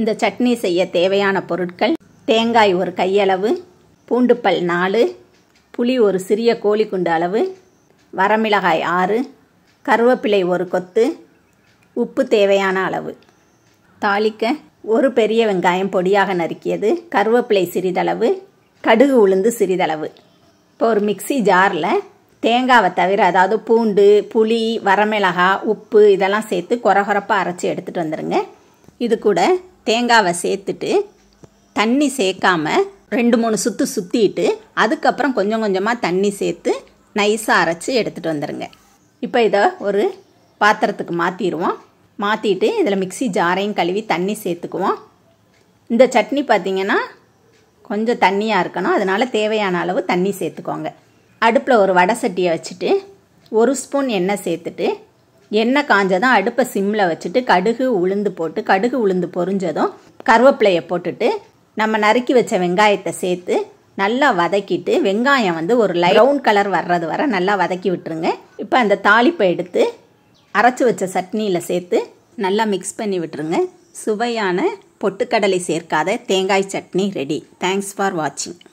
இந்த சட்னி செய்ய தேவையான பொருட்கள் தேங்காய் ஒரு கையளவு பூண்டுப்பல் நாலு புளி ஒரு சிறிய கோழி குண்டு அளவு வரமிளகாய் ஆறு கருவேப்பிலை ஒரு கொத்து உப்பு தேவையான அளவு தாளிக்க ஒரு பெரிய வெங்காயம் பொடியாக நறுக்கியது கருவேப்பிலை சிறிதளவு கடுகு உளுந்து சிறிதளவு இப்போ ஒரு மிக்சி ஜாரில் தேங்காவை தவிர அதாவது பூண்டு புளி வரமிளகா உப்பு இதெல்லாம் சேர்த்து குறகுறப்பாக அரைச்சி எடுத்துகிட்டு வந்துடுங்க இது கூட தேங்காவை சேர்த்துட்டு தண்ணி சேர்க்காம ரெண்டு மூணு சுற்று சுற்றிட்டு அதுக்கப்புறம் கொஞ்சம் கொஞ்சமாக தண்ணி சேர்த்து நைஸாக அரைச்சி எடுத்துகிட்டு வந்துடுங்க இப்போ இதை ஒரு பாத்திரத்துக்கு மாற்றிடுவோம் மாற்றிட்டு இதில் மிக்சி ஜாரையும் கழுவி தண்ணி சேர்த்துக்குவோம் இந்த சட்னி பார்த்திங்கன்னா கொஞ்சம் தண்ணியாக இருக்கணும் அதனால் தேவையான அளவு தண்ணி சேர்த்துக்கோங்க அடுப்பில் ஒரு வடை சட்டியை வச்சுட்டு ஒரு ஸ்பூன் எண்ணெய் சேர்த்துட்டு எண்ணெய் காஞ்சதும் அடுப்பை சிம்மில் வச்சுட்டு கடுகு உளுந்து போட்டு கடுகு உளுந்து பொரிஞ்சதும் கருவேப்பிலையை போட்டுட்டு நம்ம நறுக்கி வச்ச வெங்காயத்தை சேர்த்து நல்லா வதக்கிட்டு வெங்காயம் வந்து ஒரு லை ப்ரௌன் கலர் வர்றது வர நல்லா வதக்கி விட்டுருங்க இப்போ அந்த தாளிப்பை எடுத்து அரைச்சி வச்ச சட்னியில் சேர்த்து நல்லா மிக்ஸ் பண்ணி விட்டுருங்க சுவையான பொட்டுக்கடலை சேர்க்காத தேங்காய் சட்னி ரெடி தேங்க்ஸ் ஃபார் வாட்சிங்